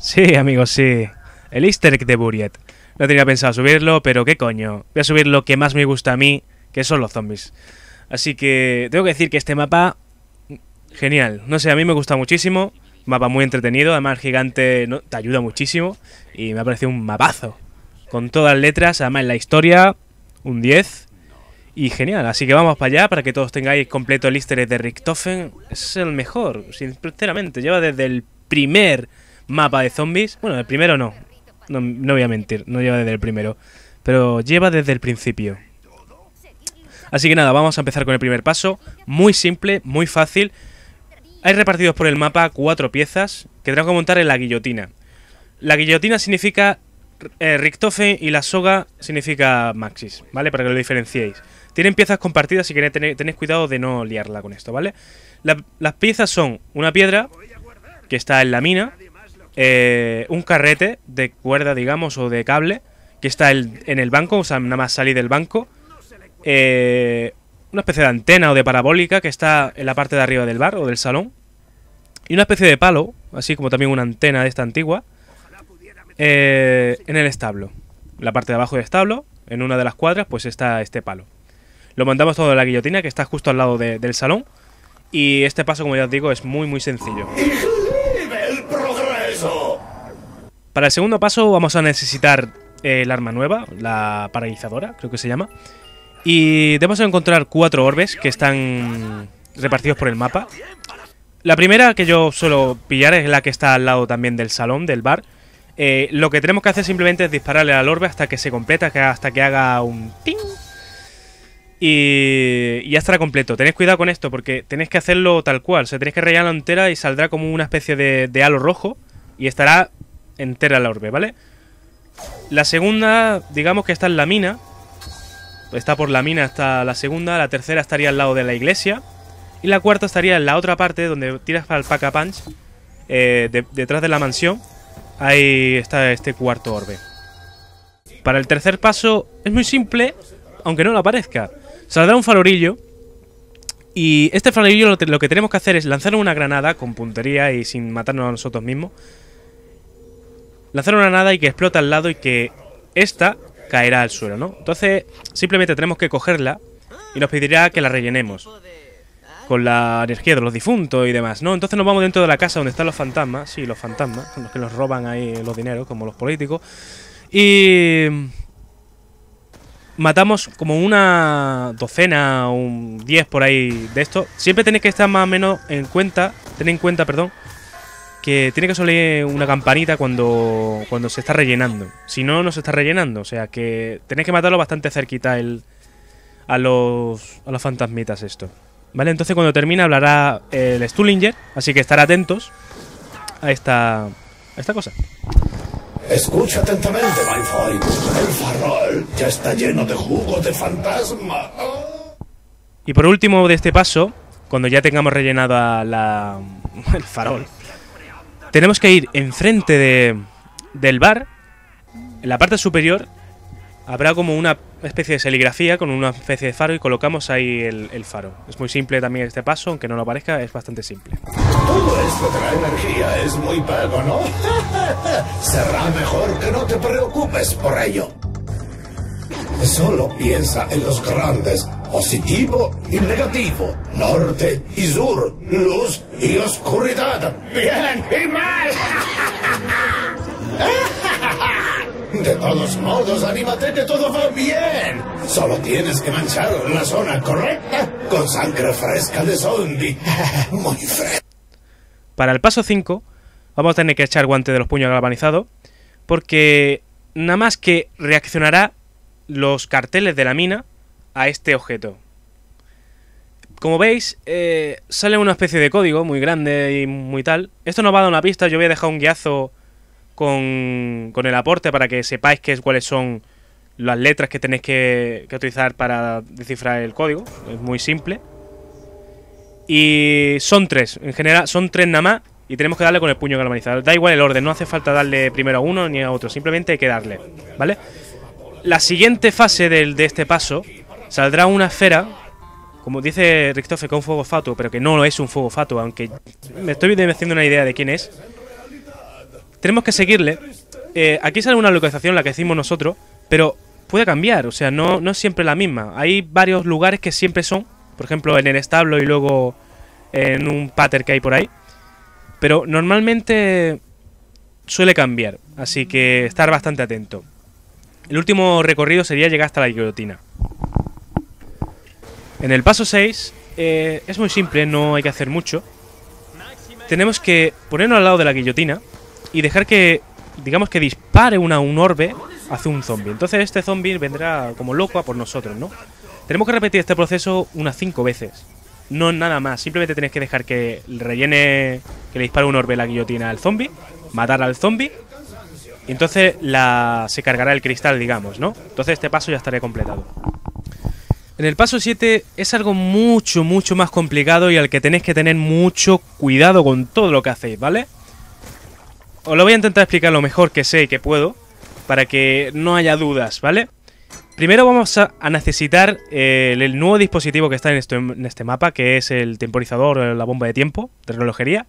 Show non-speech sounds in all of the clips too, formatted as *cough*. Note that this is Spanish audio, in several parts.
Sí, amigos, sí. El easter egg de Buriet. No tenía pensado subirlo, pero qué coño. Voy a subir lo que más me gusta a mí, que son los zombies. Así que tengo que decir que este mapa... Genial. No sé, a mí me gusta muchísimo. Mapa muy entretenido. Además, gigante te ayuda muchísimo. Y me ha parecido un mapazo. Con todas letras. Además, en la historia, un 10. Y genial. Así que vamos para allá para que todos tengáis completo el easter egg de Richtofen. Es el mejor, sinceramente. Lleva desde el primer mapa de zombies. Bueno, el primero no. no. voy a mentir, no lleva desde el primero. Pero lleva desde el principio. Así que nada, vamos a empezar con el primer paso. Muy simple, muy fácil. Hay repartidos por el mapa cuatro piezas que tenemos que montar en la guillotina. La guillotina significa eh, Richtofen y la soga significa Maxis, ¿vale? Para que lo diferenciéis. Tienen piezas compartidas, así que tenéis cuidado de no liarla con esto, ¿vale? las piezas son una piedra que está en la mina, eh, un carrete de cuerda, digamos, o de cable, que está en el banco, o sea, nada más salir del banco. Eh, una especie de antena o de parabólica que está en la parte de arriba del bar o del salón. Y una especie de palo, así como también una antena de esta antigua, eh, en el establo. la parte de abajo del establo, en una de las cuadras, pues está este palo. Lo mandamos todo a la guillotina, que está justo al lado del salón. Y este paso, como ya os digo, es muy, muy sencillo. Para el segundo paso vamos a necesitar eh, el arma nueva, la paralizadora, creo que se llama. Y debemos encontrar cuatro orbes que están repartidos por el mapa. La primera que yo suelo pillar es la que está al lado también del salón, del bar. Eh, lo que tenemos que hacer simplemente es dispararle al orbe hasta que se completa, hasta que haga un ping. Y, ya estará completo. Tenéis cuidado con esto porque tenéis que hacerlo tal cual. O sea, tenéis que rellenarlo entera y saldrá como una especie de, de halo rojo. Y estará entera la orbe, ¿vale? La segunda, digamos que está en la mina. Está por la mina hasta la segunda. La tercera estaría al lado de la iglesia. Y la cuarta estaría en la otra parte donde tiras para el a Punch. Eh, detrás de la mansión. Ahí está este cuarto orbe. Para el tercer paso es muy simple, aunque no lo aparezca. Saldrá un farolillo. Y este farolillo lo que tenemos que hacer es lanzar una granada con puntería y sin matarnos a nosotros mismos lanzar una nada y que explota al lado y que esta caerá al suelo, ¿no? Entonces, simplemente tenemos que cogerla y nos pedirá que la rellenemos con la energía de los difuntos y demás, ¿no? Entonces nos vamos dentro de la casa donde están los fantasmas, sí, los fantasmas, los que nos roban ahí los dineros, como los políticos, y matamos como una docena, un diez por ahí de estos Siempre tenéis que estar más o menos en cuenta, ten en cuenta, perdón, que tiene que salir una campanita cuando, cuando se está rellenando. Si no, no se está rellenando. O sea que tenéis que matarlo bastante cerquita el, a, los, a los fantasmitas esto. ¿Vale? Entonces cuando termine hablará eh, el Stullinger, así que estar atentos a esta, esta cosa. Escucha atentamente, El farol ya está lleno de jugo de fantasma. Y por último de este paso, cuando ya tengamos rellenado la, *laughs* el farol, tenemos que ir enfrente de, del bar. En la parte superior habrá como una especie de seligrafía con una especie de faro y colocamos ahí el, faro. Es muy simple también este paso, aunque no lo parezca, es bastante simple. Todo esto trae energía, es muy pago, ¿no? *laughs* Será mejor que no te preocupes por ello. Solo piensa en los grandes positivo y negativo, norte y sur, luz y oscuridad, bien y mal. *laughs* De todos modos, anímate que todo va bien. Solo tienes que manchar la zona correcta con sangre fresca de zombie. *laughs* Muy fresca. Para el paso 5, vamos a tener que echar guante de los puños galvanizado porque nada más que reaccionará los carteles de la mina a este objeto. Como veis, eh, sale una especie de código muy grande y muy tal. Esto nos va a dar una pista, yo voy a dejar un guiazo con, el aporte para que sepáis que, cuáles son las letras que tenéis que, utilizar para descifrar el código. Es muy simple. Y son tres, en general, son tres nada más y tenemos que darle con el puño galvanizado. Da igual el orden, no hace falta darle primero a uno ni a otro, simplemente hay que darle, ¿vale? La siguiente fase de este paso Saldrá una esfera, como dice Richtofe, con fuego fatuo, pero que no es un fuego fatuo, aunque me estoy haciendo una idea de quién es. Tenemos que seguirle. Eh, aquí sale una localización, la que hicimos nosotros, pero puede cambiar, o sea, no, no es siempre la misma. Hay varios lugares que siempre son, por ejemplo, en el establo y luego en un pater que hay por ahí. Pero normalmente suele cambiar, así que estar bastante atento. El último recorrido sería llegar hasta la guillotina. En el paso 6 eh, es muy simple, no hay que hacer mucho. Tenemos que ponernos al lado de la guillotina y dejar que, digamos que dispare un orbe hacia un zombie. Entonces este zombie vendrá como loco a por nosotros, ¿no? Tenemos que repetir este proceso unas 5 veces. No nada más, simplemente tenéis que dejar que rellene, que le dispare un orbe la guillotina al zombie, matar al zombie Y entonces la, se cargará el cristal, digamos, ¿no? Entonces este paso ya estaría completado. En el paso 7 es algo mucho, mucho más complicado y al que tenéis que tener mucho cuidado con todo lo que hacéis, ¿vale? Os lo voy a intentar explicar lo mejor que sé y que puedo para que no haya dudas, ¿vale? Primero vamos a, necesitar eh, el, nuevo dispositivo que está en este, en este mapa, que es el temporizador, eh, la bomba de tiempo de relojería.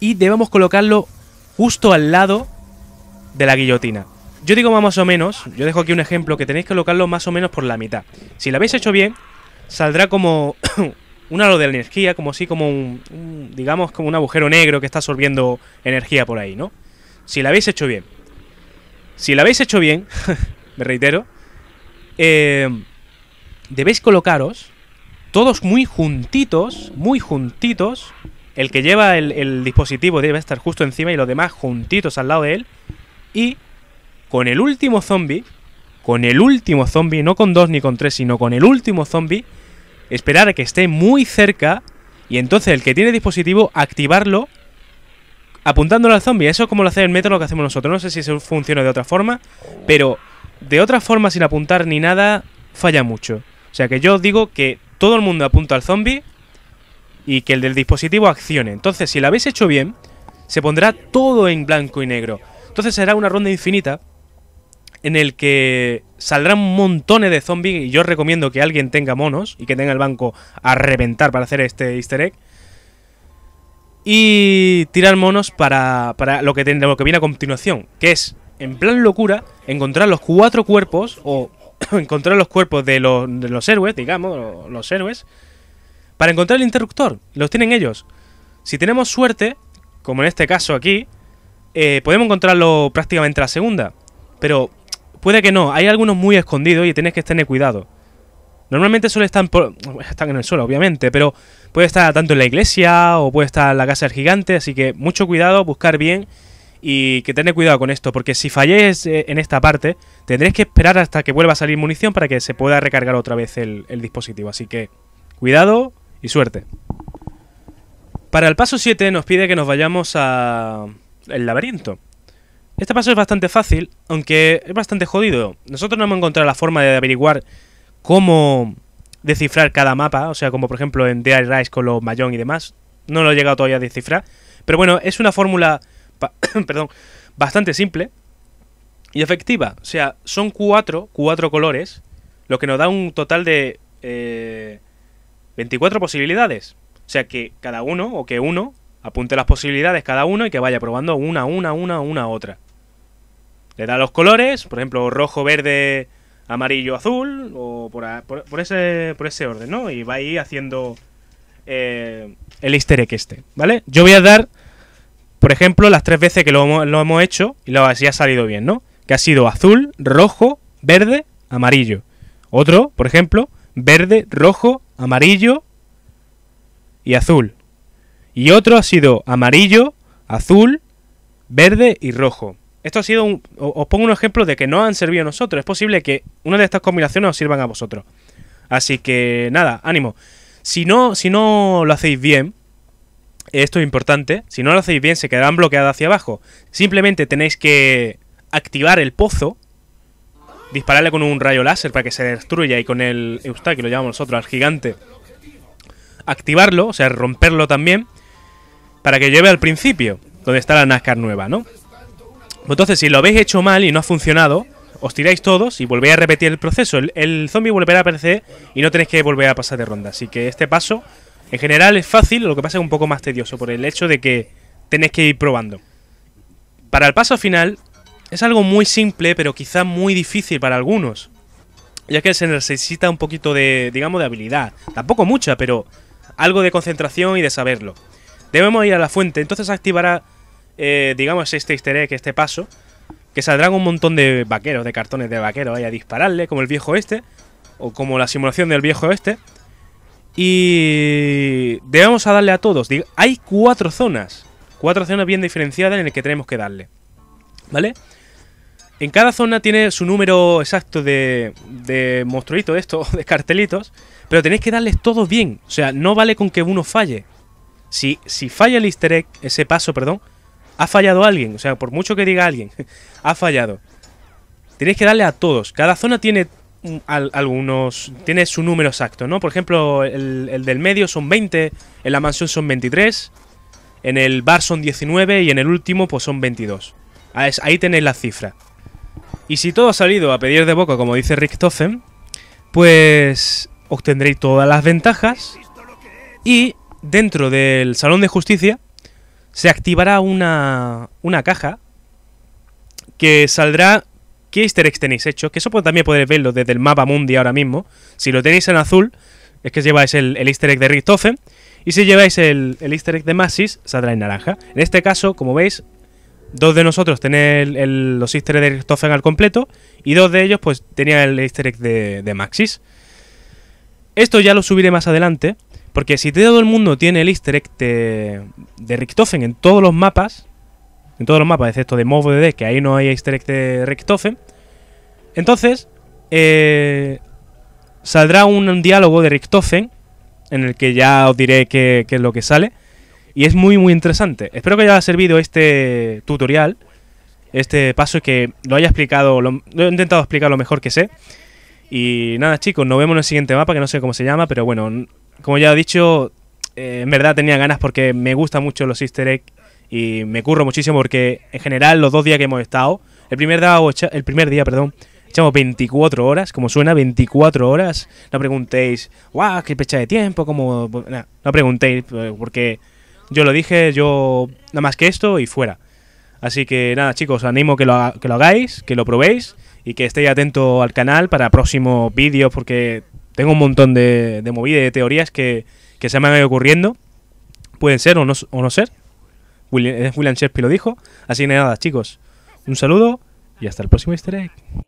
Y debemos colocarlo justo al lado de la guillotina. Yo digo más o menos, yo dejo aquí un ejemplo que tenéis que colocarlo más o menos por la mitad. Si lo habéis hecho bien, saldrá como *coughs* un halo de energía, como así como un, digamos, como un agujero negro que está absorbiendo energía por ahí, ¿no? Si lo habéis hecho bien. Si lo habéis hecho bien, *laughs* me reitero, eh, debéis colocaros todos muy juntitos, muy juntitos. El que lleva el, el dispositivo debe estar justo encima y los demás juntitos al lado de él. Y con el último zombie, con el último zombie, no con dos ni con tres, sino con el último zombie, esperar a que esté muy cerca y entonces el que tiene dispositivo activarlo apuntándolo al zombie. Eso es como lo hace el método lo que hacemos nosotros. No sé si eso funciona de otra forma, pero de otra forma sin apuntar ni nada falla mucho. O sea que yo digo que todo el mundo apunta al zombie y que el del dispositivo accione. Entonces, si lo habéis hecho bien, se pondrá todo en blanco y negro. Entonces será una ronda infinita en el que saldrán montones de zombies y yo recomiendo que alguien tenga monos y que tenga el banco a reventar para hacer este easter egg. Y tirar monos para, para lo, que, lo que viene a continuación, que es, en plan locura, encontrar los cuatro cuerpos o *coughs* encontrar los cuerpos de los, de los héroes, digamos, los, héroes, para encontrar el interruptor. Los tienen ellos. Si tenemos suerte, como en este caso aquí, eh, podemos encontrarlo prácticamente a la segunda. Pero Puede que no, hay algunos muy escondidos y tienes que tener cuidado. Normalmente solo están, están en el suelo, obviamente, pero puede estar tanto en la iglesia o puede estar en la casa del gigante, así que mucho cuidado, buscar bien y que tener cuidado con esto, porque si falléis eh, en esta parte, tendréis que esperar hasta que vuelva a salir munición para que se pueda recargar otra vez el, el dispositivo, así que cuidado y suerte. Para el paso 7 nos pide que nos vayamos a... el laberinto. Este paso es bastante fácil, aunque es bastante jodido. Nosotros no hemos encontrado la forma de averiguar cómo descifrar cada mapa, o sea, como por ejemplo en Dead Rise con los Mayon y demás. No lo he llegado todavía a descifrar. Pero bueno, es una fórmula *coughs* perdón, bastante simple y efectiva. O sea, son cuatro, colores, lo que nos da un total de 24 eh, posibilidades. O sea, que cada uno, o que uno, apunte las posibilidades cada uno y que vaya probando una, una, una, una, otra. Le da los colores, por ejemplo, rojo, verde, amarillo, azul, o por, ese, por ese orden, ¿no? Y va ahí haciendo eh, el easter egg este, ¿vale? Yo voy a dar, por ejemplo, las tres veces que lo, hemos hecho y lo, así ha salido bien, ¿no? Que ha sido azul, rojo, verde, amarillo. Otro, por ejemplo, verde, rojo, amarillo y azul. Y otro ha sido amarillo, azul, verde y rojo esto ha sido un, os pongo un ejemplo de que no han servido a nosotros. Es posible que una de estas combinaciones os sirvan a vosotros. Así que nada, ánimo. Si no, si no lo hacéis bien, esto es importante, si no lo hacéis bien se quedarán bloqueadas hacia abajo. Simplemente tenéis que activar el pozo, dispararle con un rayo láser para que se destruya y con el que lo llamamos nosotros, al gigante, activarlo, o sea, romperlo también, para que lleve al principio, donde está la NASCAR nueva, ¿no? Entonces, si lo habéis hecho mal y no ha funcionado, os tiráis todos y volvéis a repetir el proceso. El, zombie volverá a aparecer y no tenéis que volver a pasar de ronda. Así que este paso, en general, es fácil, lo que pasa es un poco más tedioso por el hecho de que tenéis que ir probando. Para el paso final, es algo muy simple, pero quizá muy difícil para algunos. Ya que se necesita un poquito de, digamos, de habilidad. Tampoco mucha, pero algo de concentración y de saberlo. Debemos ir a la fuente, entonces activará eh, digamos, este easter egg, este paso, que saldrán un montón de vaqueros, de cartones de vaqueros a dispararle, como el viejo este, o como la simulación del viejo este. Y debemos a darle a todos. Hay cuatro zonas, cuatro zonas bien diferenciadas en las que tenemos que darle. ¿Vale? En cada zona tiene su número exacto de, de monstruitos, estos, *laughs* de cartelitos, pero tenéis que darles todos bien. O sea, no vale con que uno falle. Si, si falla el easter egg, ese paso, perdón, ha fallado alguien. O sea, por mucho que diga alguien, *laughs* ha fallado. Tenéis que darle a todos. Cada zona tiene mm, algunos tiene su número exacto, ¿no? Por ejemplo, el, del medio son 20, en la mansión son 23, en el bar son 19 y en el último pues son 22. Ah, ahí tenéis la cifra. Y si todo ha salido a pedir de boca, como dice Richtofen, pues obtendréis todas las ventajas y dentro del salón de justicia se activará una, caja que saldrá qué easter eggs tenéis hecho, que eso también podéis verlo desde el mapa mundi ahora mismo. Si lo tenéis en azul, es que lleváis el, easter egg de Richtofen, y si lleváis el, easter egg de Maxis saldrá en naranja. En este caso, como veis, dos de nosotros tenéis los easter eggs de Richtofen al completo, y dos de ellos pues tenían el easter egg de Maxis. Esto ya lo subiré más adelante, porque si todo el mundo tiene el easter egg de, Richtofen en todos los mapas, en todos los mapas, excepto de de... que ahí no hay easter egg de Richtofen, entonces eh, saldrá un, diálogo de Richtofen, en el que ya os diré qué, es lo que sale, y es muy muy interesante. Espero que haya servido este tutorial, este paso y que lo haya explicado, lo he intentado explicar lo mejor que sé. Y nada chicos, nos vemos en el siguiente mapa, que no sé cómo se llama, pero bueno, como ya he dicho, eh, en verdad tenía ganas porque me gustan mucho los easter eggs y me curro muchísimo porque en general los dos días que hemos estado, el primer día, el primer día perdón, echamos 24 horas, como suena, 24 horas. No preguntéis, guau, qué fecha de tiempo, como... no preguntéis eh, porque yo lo dije, yo nada más que esto y fuera. Así que nada chicos, os animo que lo, que lo hagáis, que lo probéis y que estéis atentos al canal para próximos vídeos porque tengo un montón de, de movidas, de teorías que, que se me han ido ocurriendo. Pueden ser o no, o no ser. William, eh, William lo dijo. Así que nada, chicos. Un saludo y hasta el próximo Easter egg.